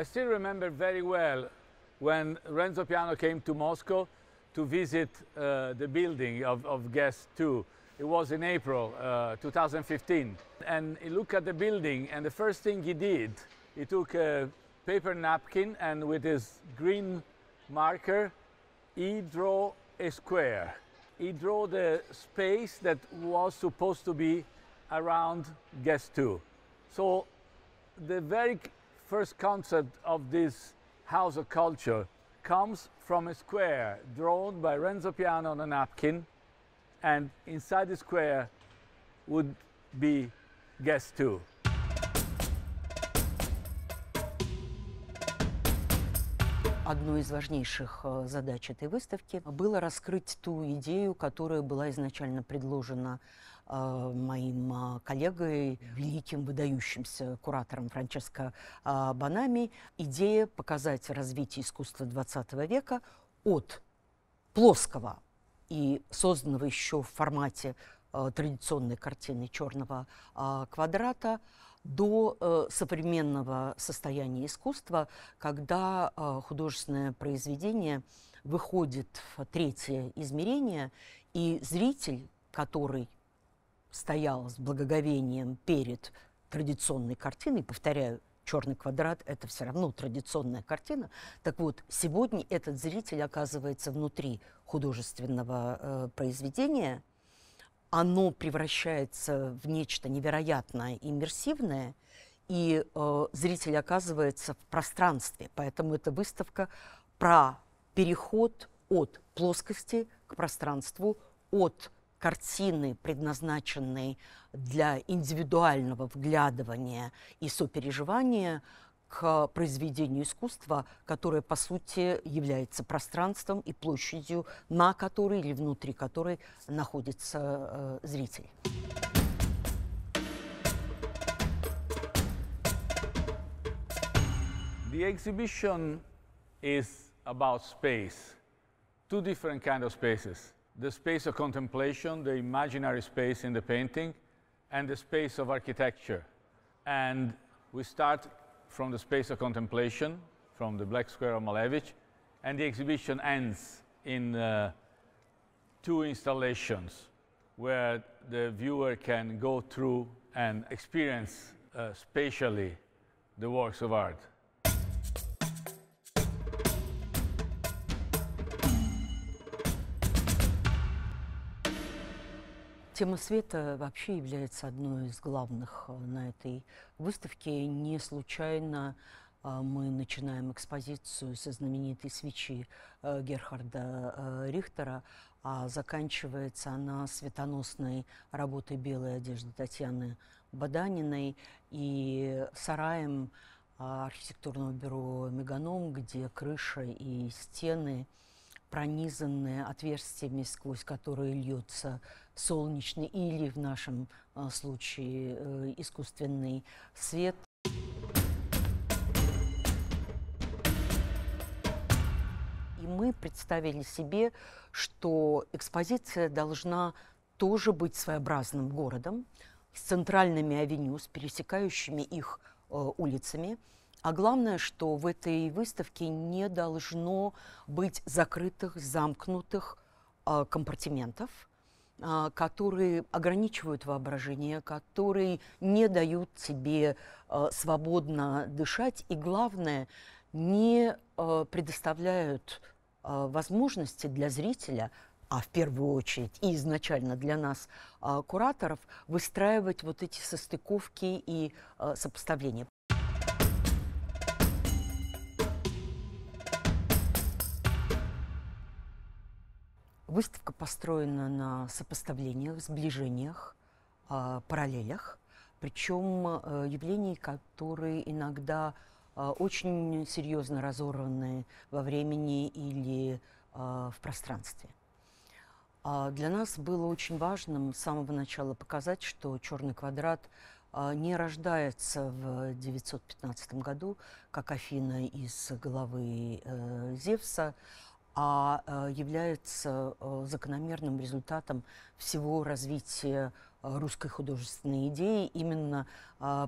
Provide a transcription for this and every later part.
I still remember very well when Renzo Piano came to Moscow to visit uh, the building of, of Guest 2. It was in April uh, 2015. And he looked at the building and the first thing he did, he took a paper napkin and with his green marker, he drew a square. He drew the space that was supposed to be around Guest 2. So the very first concept of this house of culture comes from a square drawn by Renzo Piano on a napkin and inside the square would be guest two. Одной из важнейших э, задач этой выставки было раскрыть ту идею, которая была изначально предложена Э, моим э, коллегой, великим выдающимся куратором Франческо э, Банами, идея показать развитие искусства XX века от плоского и созданного еще в формате традиционной картины черного квадрата до современного состояния искусства, когда художественное произведение выходит в третье измерение, и зритель, который стояла с благоговением перед традиционной картиной, повторяю, черный квадрат – это все равно традиционная картина. Так вот, сегодня этот зритель оказывается внутри художественного э, произведения. Оно превращается в нечто невероятное, иммерсивное, и э, зритель оказывается в пространстве. Поэтому эта выставка про переход от плоскости к пространству, от картины, предназначенные для индивидуального вглядывания и сопереживания, к произведению искусства, которое, по сути, является пространством и площадью, на которой или внутри которой находится э, зритель. The exhibition is about space, two different kind of spaces. the space of contemplation, the imaginary space in the painting, and the space of architecture. And we start from the space of contemplation, from the Black Square of Malevich, and the exhibition ends in uh, two installations where the viewer can go through and experience uh, spatially the works of art. Тема света вообще является одной из главных э, на этой выставке. Не случайно э, мы начинаем экспозицию со знаменитой свечи э, Герхарда Рихтера, а заканчивается она светоносной работой белой одежды Татьяны Баданиной и сараем архитектурного бюро «Меганом», где крыша и стены пронизанные отверстиями, сквозь которые льется солнечный или в нашем э, случае э, искусственный свет. И мы представили себе, что экспозиция должна тоже быть своеобразным городом, с центральными авеню, с пересекающими их э, улицами. А главное, что в этой выставке не должно быть закрытых, замкнутых э, компартиментов – а, которые ограничивают воображение, которые не дают тебе а, свободно дышать и, главное, не а, предоставляют возможности для зрителя а в первую очередь и изначально для нас, кураторов, выстраивать вот эти состыковки и сопоставления. Выставка построена на сопоставлениях, сближениях, а, параллелях, причем э, явлений, которые иногда а, очень серьезно разорваны во времени или а, в пространстве. Для нас было очень важным с самого начала показать, что черный квадрат не рождается в 915 году, как Афина из головы э, Зевса, а э, является э, закономерным результатом всего развития э, русской художественной идеи. Именно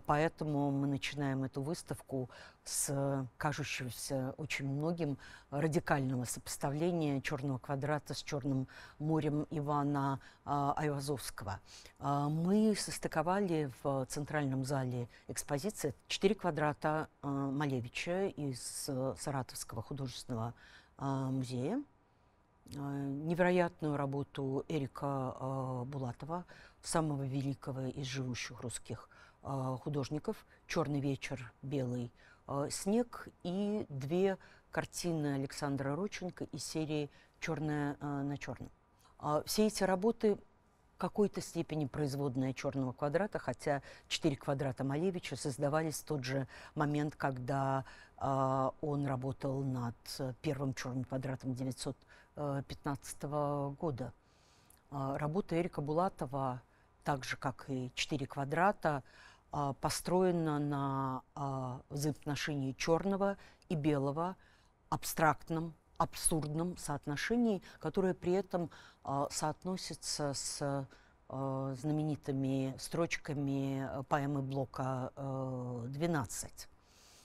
поэтому мы начинаем эту выставку с кажущегося очень многим радикального сопоставления черного квадрата с Черным морем Ивана Айвазовского. Мы состыковали в центральном зале экспозиции четыре квадрата Малевича из Саратовского художественного а, музея, а, невероятную работу Эрика а, Булатова, самого великого из живущих русских художников «Черный вечер», «Белый снег» и две картины Александра Роченко из серии «Черное на черном». Все эти работы какой-то степени производная черного квадрата, хотя четыре квадрата Малевича создавались в тот же момент, когда э, он работал над первым черным квадратом 1915 э, года. Э, работа Эрика Булатова, так же как и четыре квадрата, э, построена на э, взаимоотношении черного и белого, абстрактном абсурдном соотношении, которое при этом э, соотносится с э, знаменитыми строчками э, поэмы Блока э, 12.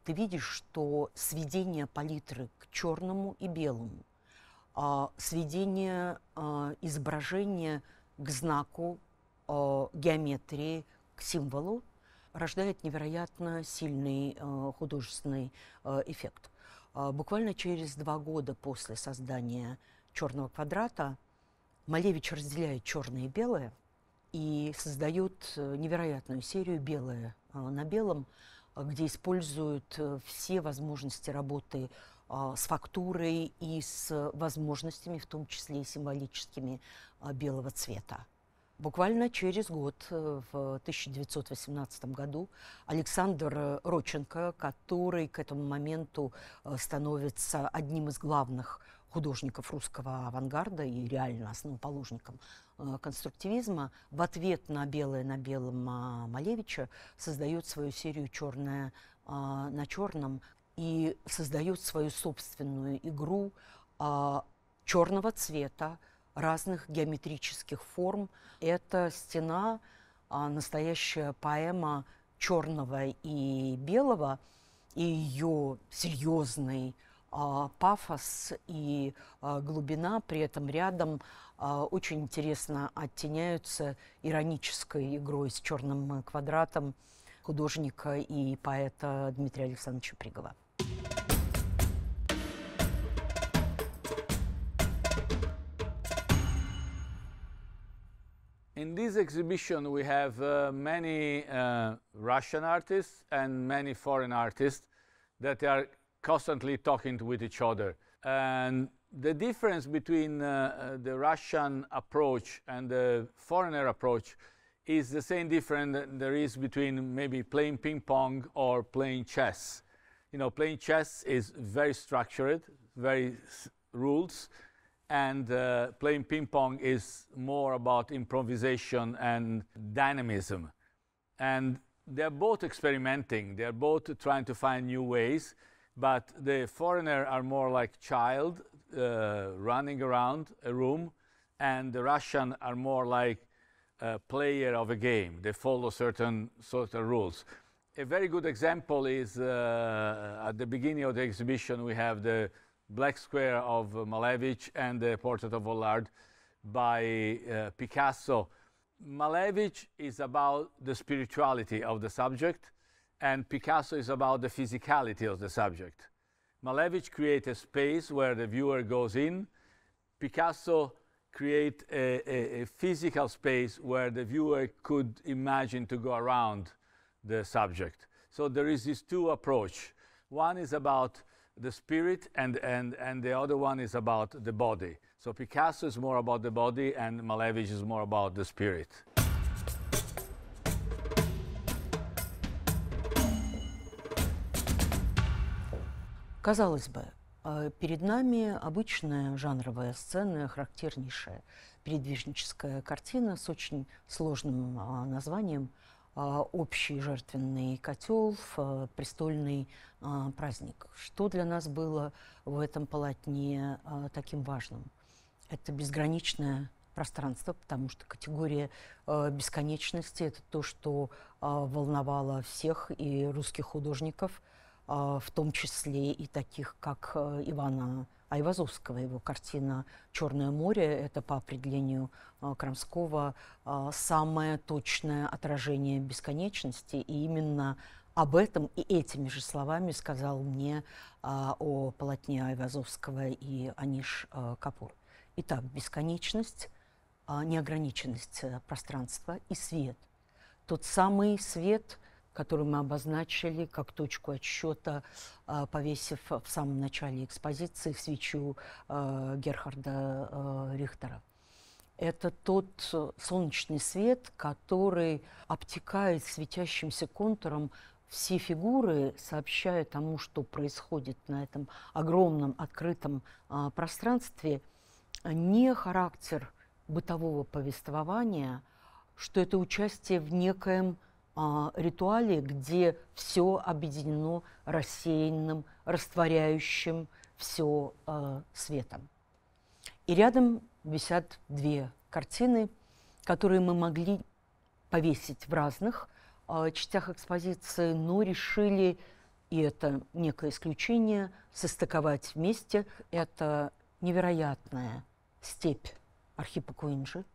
Ты видишь, что сведение палитры к черному и белому, э, а сведение э, изображения к знаку э, геометрии, к символу, рождает невероятно сильный э, художественный э, эффект. А, буквально через два года после создания «Черного квадрата» Малевич разделяет черное и белое и создает э, невероятную серию «Белое а, на белом», а, где используют э, все возможности работы с фактурой и с э, возможностями, в том числе и символическими, белого цвета. Буквально через год, э, в 1918 году, Александр э, Роченко, который к этому моменту э, становится одним из главных художников русского авангарда и реально основоположником конструктивизма, в ответ на «Белое на белом» а, Малевича создает свою серию «Черное а, на черном» и создает свою собственную игру а, черного цвета, разных геометрических форм. Эта стена а, настоящая поэма черного и белого, и ее серьезный а, пафос и а, глубина, при этом рядом очень интересно оттеняются иронической игрой с черным квадратом художника и поэта Дмитрия Александровича Пригова. In this exhibition, we have uh, many uh, Russian artists and many foreign artists that are constantly talking with each other. And the difference between uh, uh, the Russian approach and the foreigner approach is the same difference that there is between maybe playing ping pong or playing chess. You know, playing chess is very structured, very rules, and uh, playing ping pong is more about improvisation and dynamism. And they're both experimenting, they're both trying to find new ways, but the foreigner are more like child uh, running around a room, and the Russian are more like a player of a game. They follow certain of rules. A very good example is uh, at the beginning of the exhibition we have the Black Square of Malevich and the Portrait of Vollard by uh, Picasso. Malevich is about the spirituality of the subject, and Picasso is about the physicality of the subject. Malevich creates a space where the viewer goes in. Picasso creates a, a, a, physical space where the viewer could imagine to go around the subject. So there is this two approach. One is about the spirit and, and, and the other one is about the body. So Picasso is more about the body and Malevich is more about the spirit. Казалось бы, э, перед нами обычная жанровая сцена, характернейшая передвижническая картина с очень сложным названием – Э, общий жертвенный котел в э, престольный э, праздник. Что для нас было в этом полотне таким важным? Это безграничное пространство, потому что категория бесконечности – это то, что волновало всех и русских художников – а, в том числе и таких, как э, Ивана Айвазовского. Его картина «Черное море» — это по определению а, Крамского а, самое точное отражение бесконечности. И именно об этом и этими же словами сказал мне о полотне Айвазовского и Аниш Капур. Итак, бесконечность, неограниченность э, пространства и свет. Тот самый свет — которую мы обозначили как точку отсчета, а, повесив в самом начале экспозиции свечу а, Герхарда а, Рихтера. Это тот солнечный свет, который обтекает светящимся контуром все фигуры, сообщая тому, что происходит на этом огромном открытом пространстве, не характер бытового повествования, что это участие в некоем а, ритуале, где все объединено рассеянным, растворяющим все а, светом. И рядом висят две картины, которые мы могли повесить в разных а, частях экспозиции, но решили, и это некое исключение, состыковать вместе. Это невероятная степь Архипа Куинджи –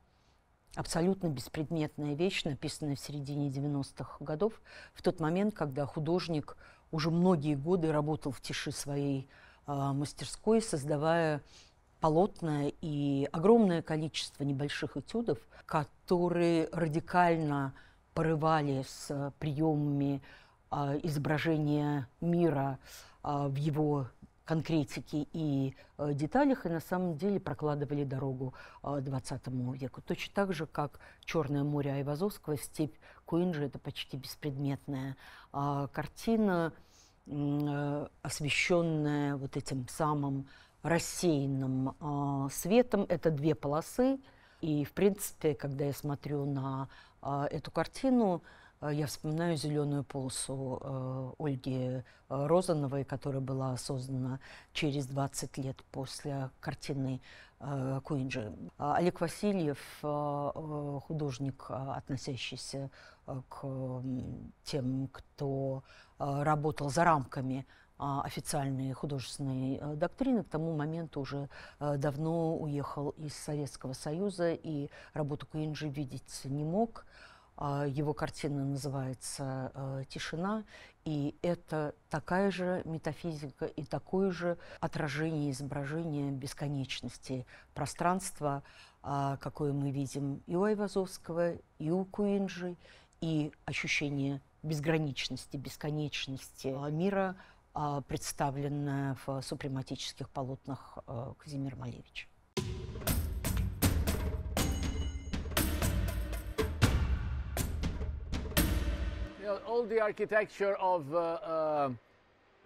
абсолютно беспредметная вещь, написанная в середине 90-х годов, в тот момент, когда художник уже многие годы работал в тиши своей э, мастерской, создавая полотна и огромное количество небольших этюдов, которые радикально порывали с приемами э, изображения мира э, в его конкретике и э, деталях, и на самом деле прокладывали дорогу э, 20 веку. Точно так же, как Черное море Айвазовского, степь Куинджи – это почти беспредметная а, э, картина, э, освещенная вот этим самым рассеянным э, светом. Это две полосы, и, в принципе, когда я смотрю на э, эту картину, Э, я вспоминаю зеленую полосу э, Ольги э, Розановой, которая была создана через 20 лет после картины Куинджи. А Олег Васильев, художник, относящийся к тем, кто работал за рамками а, официальной художественной доктрины к тому моменту уже давно уехал из Советского Союза и работу Куинджи видеть не мог. А, его картина называется э, «Тишина», и это такая же метафизика и такое же отражение, изображения бесконечности пространства, а, какое мы видим и у Айвазовского, и у Куинджи, и ощущение безграничности, бесконечности мира, а, представленное в супрематических полотнах э, Казимира Малевича. all the architecture of uh, uh,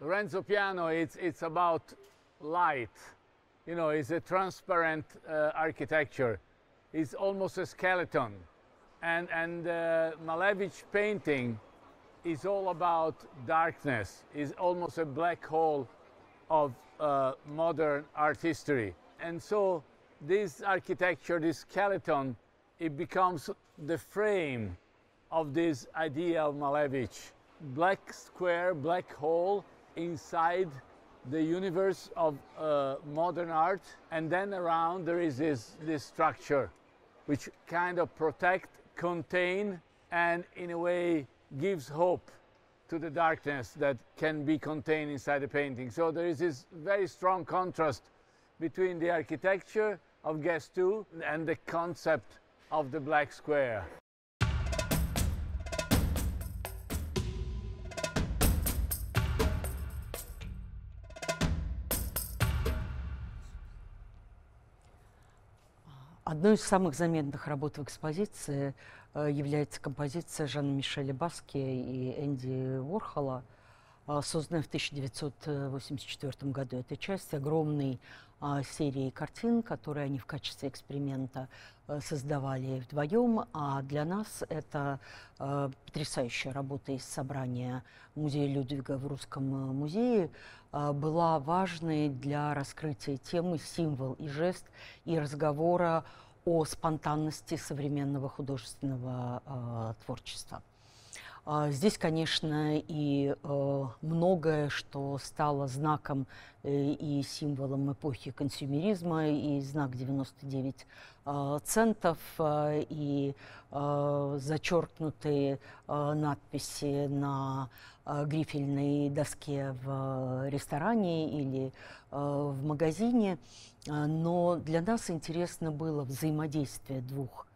Lorenzo Piano, it's, it's about light. You know, it's a transparent uh, architecture. It's almost a skeleton. And, and uh, Malevich painting is all about darkness, is almost a black hole of uh, modern art history. And so this architecture, this skeleton, it becomes the frame of this idea of Malevich. Black square, black hole inside the universe of uh, modern art and then around there is this, this structure which kind of protect, contain and in a way gives hope to the darkness that can be contained inside the painting. So there is this very strong contrast between the architecture of Guest 2 and the concept of the black square. Одной из самых заметных работ в экспозиции э, является композиция Жана Мишеля Баски и Энди Уорхола, э, созданная в 1984 году. Это часть огромной а, серии картин, которые они в качестве эксперимента э, создавали вдвоем, а для нас это потрясающая работа из собрания музея Людвига в Русском музее была важной для раскрытия темы символ и жест и разговора о спонтанности современного художественного э, творчества. Э, здесь, конечно, и э, многое, что стало знаком э, и символом эпохи консюмеризма, и знак 99 э, центов, э, и э, зачеркнутые э, надписи на Э, грифельной доске в э, ресторане или э, в магазине, но для нас интересно было взаимодействие двух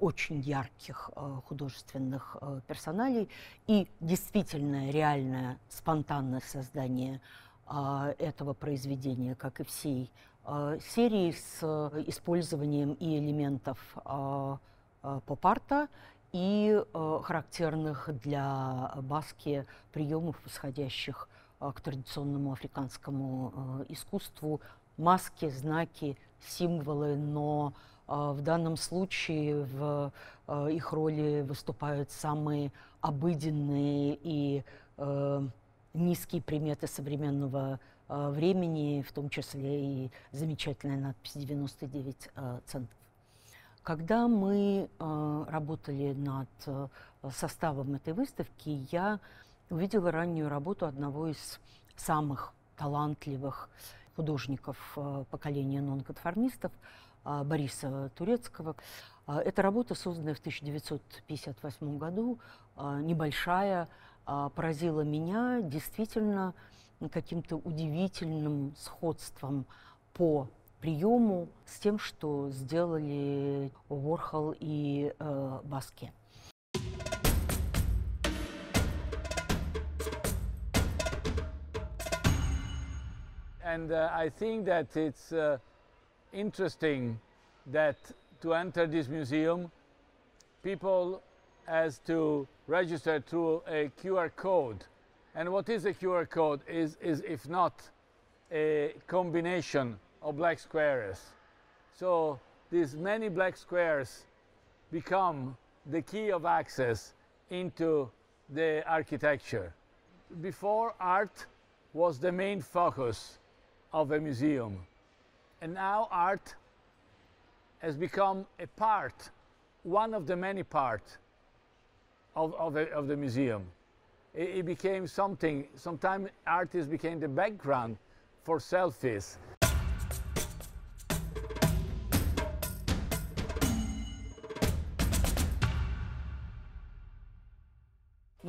очень ярких художественных персоналей и действительно реальное спонтанное создание этого произведения, как и всей серии с использованием и элементов попарта и э, характерных для Баски приемов, восходящих э, к традиционному африканскому э, искусству, маски, знаки, символы, но э, в данном случае в э, их роли выступают самые обыденные и э, низкие приметы современного времени, в том числе и замечательная надпись «99 центов». Когда мы э, работали над э, составом этой выставки, я увидела раннюю работу одного из самых талантливых художников э, поколения нонконформистов э, Бориса Турецкого. Э, эта работа, созданная в 1958 году, э, небольшая, э, поразила меня действительно каким-то удивительным сходством по приему с тем, что сделали Уорхол и э, Баске. And uh, I think that it's uh, interesting that to enter this museum, people has to register through a QR code. And what is a QR code? Is, is if not a combination of black squares. So these many black squares become the key of access into the architecture. Before, art was the main focus of a museum. And now art has become a part, one of the many parts of, of, of the museum. It, it became something, sometimes artists became the background for selfies.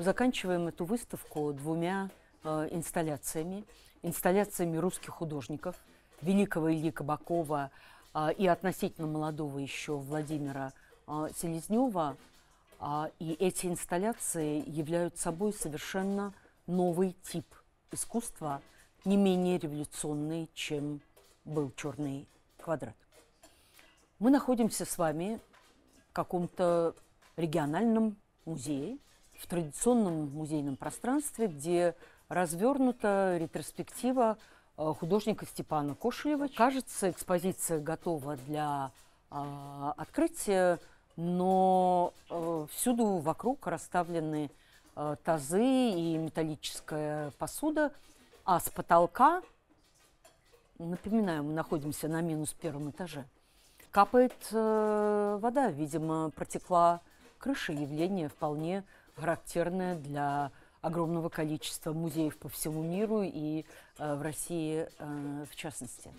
заканчиваем эту выставку двумя э, инсталляциями. Инсталляциями русских художников, великого Ильи Кабакова э, и относительно молодого еще Владимира э, Селезнева. Э, и эти инсталляции являются собой совершенно новый тип искусства, не менее революционный, чем был черный квадрат. Мы находимся с вами в каком-то региональном музее – в традиционном музейном пространстве, где развернута ретроспектива э, художника Степана Кошелева. Кажется, экспозиция готова для а, открытия, но а, всюду вокруг расставлены а, тазы и металлическая посуда, а с потолка, напоминаю, мы находимся на минус первом этаже, капает вода, видимо, протекла крыша, явление вполне характерная для огромного количества музеев по всему миру и э, в России э, в частности.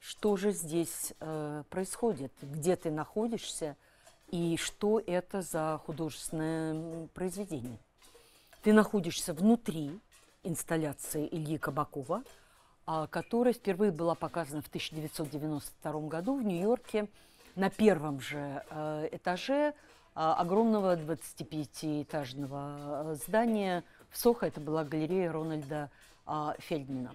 Что же здесь э, происходит? Где ты находишься? И что это за художественное произведение? Ты находишься внутри инсталляции Ильи Кабакова, а, которая впервые была показана в 1992 году в Нью-Йорке на первом же э, этаже а, огромного 25-этажного а, здания. В Сохо это была галерея Рональда а, Фельдмана.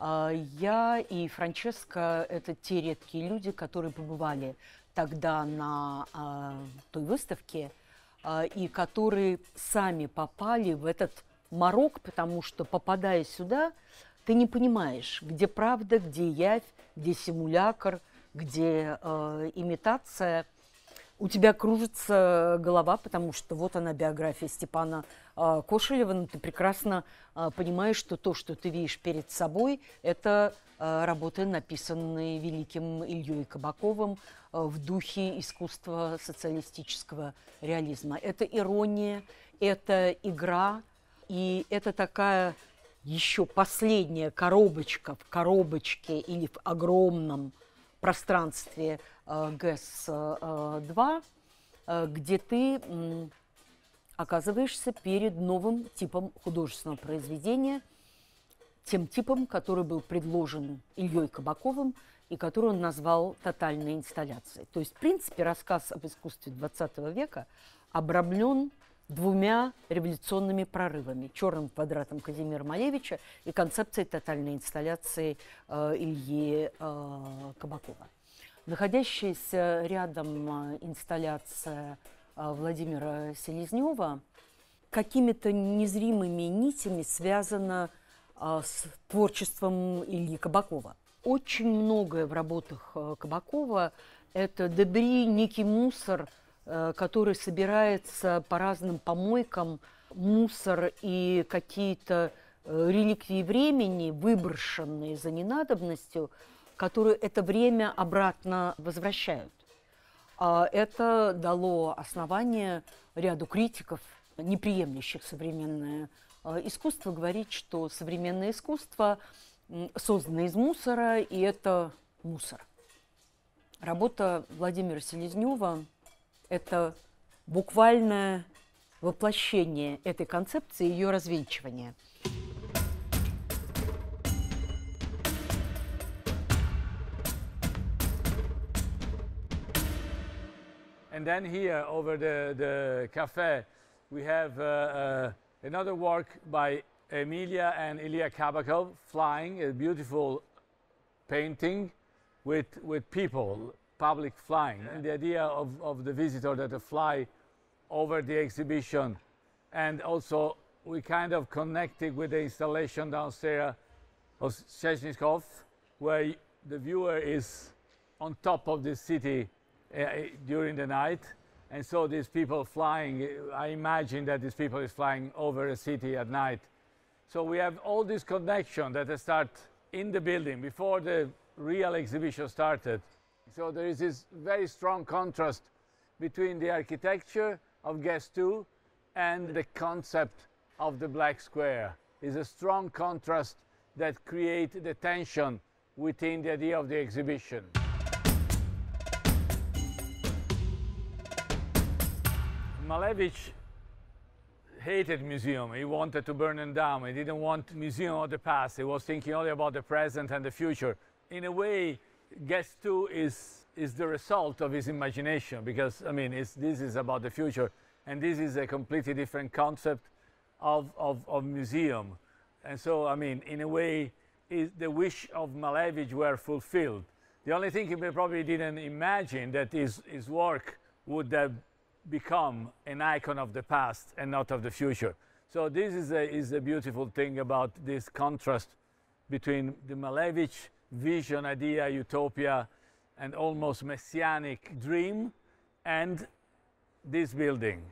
Я и Франческа – это те редкие люди, которые побывали тогда на той выставке и которые сами попали в этот морок, потому что, попадая сюда, ты не понимаешь, где правда, где явь, где симулятор, где э, имитация – у тебя кружится голова, потому что вот она биография Степана э, Кошелева, но ну, ты прекрасно э, понимаешь, что то, что ты видишь перед собой, это э, работы, написанные великим Ильей Кабаковым э, в духе искусства социалистического реализма. Это ирония, это игра, и это такая еще последняя коробочка в коробочке или в огромном пространстве э, ГЭС-2, э, э, где ты оказываешься перед новым типом художественного произведения, тем типом, который был предложен Ильей Кабаковым и который он назвал тотальной инсталляцией. То есть, в принципе, рассказ об искусстве XX века обрамлен двумя революционными прорывами – черным квадратом Казимира Малевича и концепцией тотальной инсталляции э, Ильи э, Кабакова. Находящаяся рядом э, инсталляция э, Владимира Селезнева какими-то незримыми нитями связана с творчеством Ильи Кабакова. Очень многое в работах Кабакова – это дебри, некий мусор – Э, который собирается по разным помойкам мусор и какие-то э, реликвии времени, выброшенные за ненадобностью, которые это время обратно возвращают. А это дало основание ряду критиков, неприемлющих современное э, искусство, говорить, что современное искусство создано из мусора, и это мусор. Работа Владимира Селезнева это буквальное воплощение этой концепции, ее развенчивание. And then here, over the, the cafe, we have uh, uh, another work by Emilia and Ilya Kabakov, Flying, a beautiful painting with, with people public flying yeah. and the idea of, of the visitor that to fly over the exhibition and also we kind of connected with the installation downstairs of Sheshnikov where the viewer is on top of the city uh, during the night and so these people flying i imagine that these people is flying over a city at night so we have all this connection that start in the building before the real exhibition started so there is this very strong contrast between the architecture of Guess 2 and the concept of the black square. Is a strong contrast that creates the tension within the idea of the exhibition. Malevich hated museum. He wanted to burn them down. He didn't want museum of the past. He was thinking only about the present and the future. In a way, Guess 2 is, is the result of his imagination because, I mean, this is about the future and this is a completely different concept of, of, of museum. And so, I mean, in a way, is the wish of Malevich were fulfilled. The only thing he probably didn't imagine that his, his work would have become an icon of the past and not of the future. So this is a, is a beautiful thing about this contrast between the Malevich vision, idea, utopia, and almost messianic dream, and this building.